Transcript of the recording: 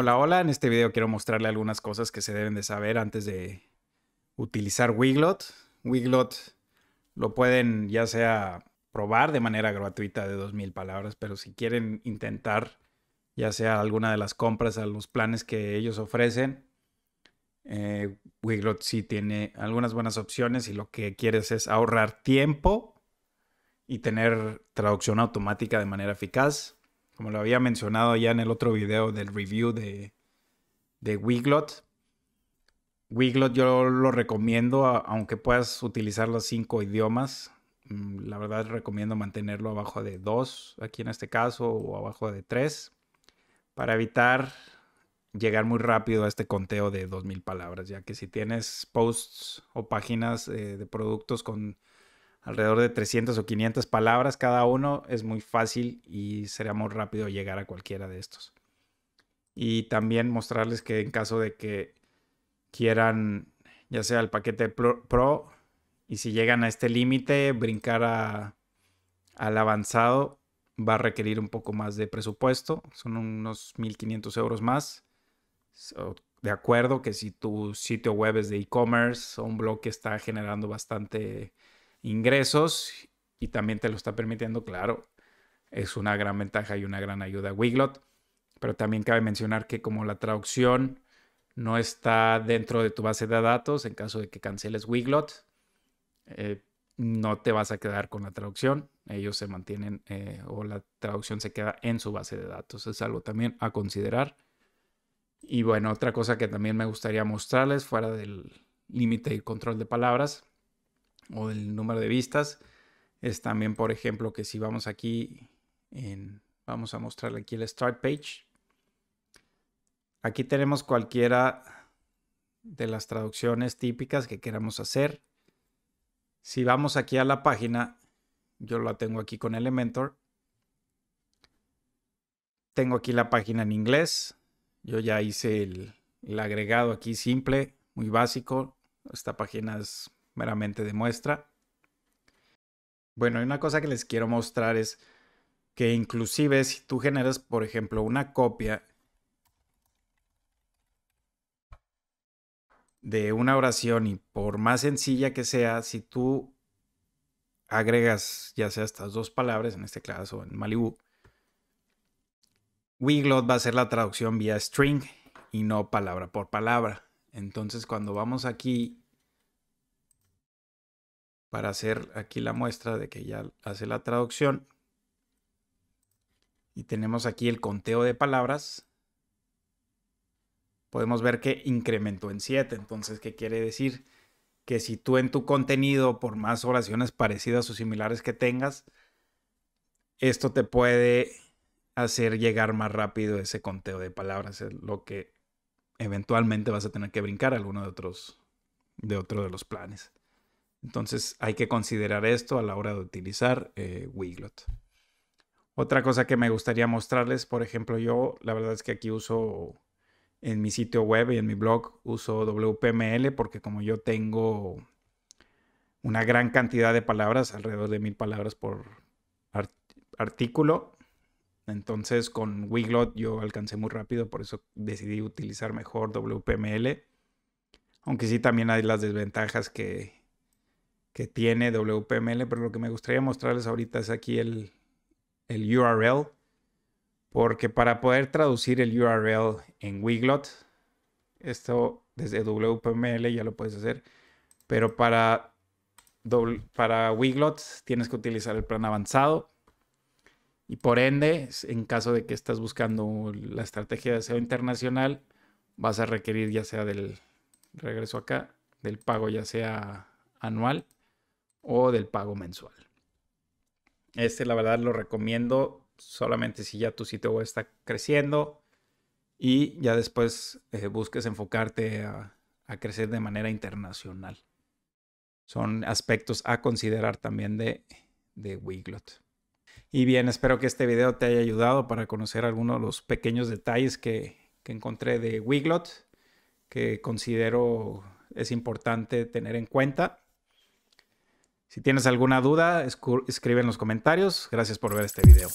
Hola, hola. En este video quiero mostrarle algunas cosas que se deben de saber antes de utilizar Wiglot. Wiglot lo pueden ya sea probar de manera gratuita de 2.000 palabras, pero si quieren intentar ya sea alguna de las compras a los planes que ellos ofrecen, eh, Wiglot sí tiene algunas buenas opciones y lo que quieres es ahorrar tiempo y tener traducción automática de manera eficaz como lo había mencionado ya en el otro video del review de, de Wiglot. Wiglot yo lo recomiendo, aunque puedas utilizar los cinco idiomas. Mm, la verdad recomiendo mantenerlo abajo de dos aquí en este caso, o abajo de tres. para evitar llegar muy rápido a este conteo de 2.000 palabras, ya que si tienes posts o páginas eh, de productos con alrededor de 300 o 500 palabras cada uno. Es muy fácil y sería muy rápido llegar a cualquiera de estos. Y también mostrarles que en caso de que quieran, ya sea el paquete Pro, y si llegan a este límite, brincar al avanzado va a requerir un poco más de presupuesto. Son unos 1.500 euros más. de acuerdo que si tu sitio web es de e-commerce o un blog que está generando bastante ingresos y también te lo está permitiendo, claro. Es una gran ventaja y una gran ayuda a Wiglot. Pero también cabe mencionar que como la traducción no está dentro de tu base de datos, en caso de que canceles Wiglot, eh, no te vas a quedar con la traducción. Ellos se mantienen eh, o la traducción se queda en su base de datos. Es algo también a considerar. Y bueno, otra cosa que también me gustaría mostrarles fuera del límite y control de palabras o el número de vistas. Es también, por ejemplo, que si vamos aquí, vamos a mostrarle aquí el Start Page. Aquí tenemos cualquiera de las traducciones típicas que queramos hacer. Si vamos aquí a la página, yo la tengo aquí con Elementor. Tengo aquí la página en inglés. Yo ya hice el, el agregado aquí simple, muy básico. Esta página es meramente de muestra. Bueno, hay una cosa que les quiero mostrar es que inclusive si tú generas, por ejemplo, una copia de una oración y por más sencilla que sea, si tú agregas ya sea estas dos palabras, en este caso en Malibu, Wiglot va a ser la traducción vía string y no palabra por palabra. Entonces cuando vamos aquí para hacer aquí la muestra de que ya hace la traducción. Y tenemos aquí el conteo de palabras. Podemos ver que incrementó en 7. Entonces, ¿qué quiere decir? Que si tú en tu contenido, por más oraciones parecidas o similares que tengas, esto te puede hacer llegar más rápido ese conteo de palabras. Es lo que eventualmente vas a tener que brincar alguno de otros de otro de los planes. Entonces hay que considerar esto a la hora de utilizar eh, Wiglot. Otra cosa que me gustaría mostrarles, por ejemplo, yo la verdad es que aquí uso en mi sitio web y en mi blog uso WPML porque como yo tengo una gran cantidad de palabras, alrededor de mil palabras por artículo, entonces con Wiglot yo alcancé muy rápido, por eso decidí utilizar mejor WPML, aunque sí también hay las desventajas que que tiene WPML, pero lo que me gustaría mostrarles ahorita es aquí el, URL, porque para poder traducir el URL en Wiglot, esto desde WPML ya lo puedes hacer, pero para, para Wiglot tienes que utilizar el plan avanzado. Y por ende, en caso de que estás buscando la estrategia de SEO internacional, vas a requerir ya sea del regreso acá, del pago ya sea anual o del pago mensual. Este la verdad lo recomiendo solamente si ya tu sitio web está creciendo y ya después eh, busques enfocarte a, crecer de manera internacional. Son aspectos a considerar también de, de Wiglot. Y bien, espero que este video te haya ayudado para conocer algunos de los pequeños detalles que, que encontré de Wiglot que considero es importante tener en cuenta si tienes alguna duda, escribe en los comentarios. Gracias por ver este video.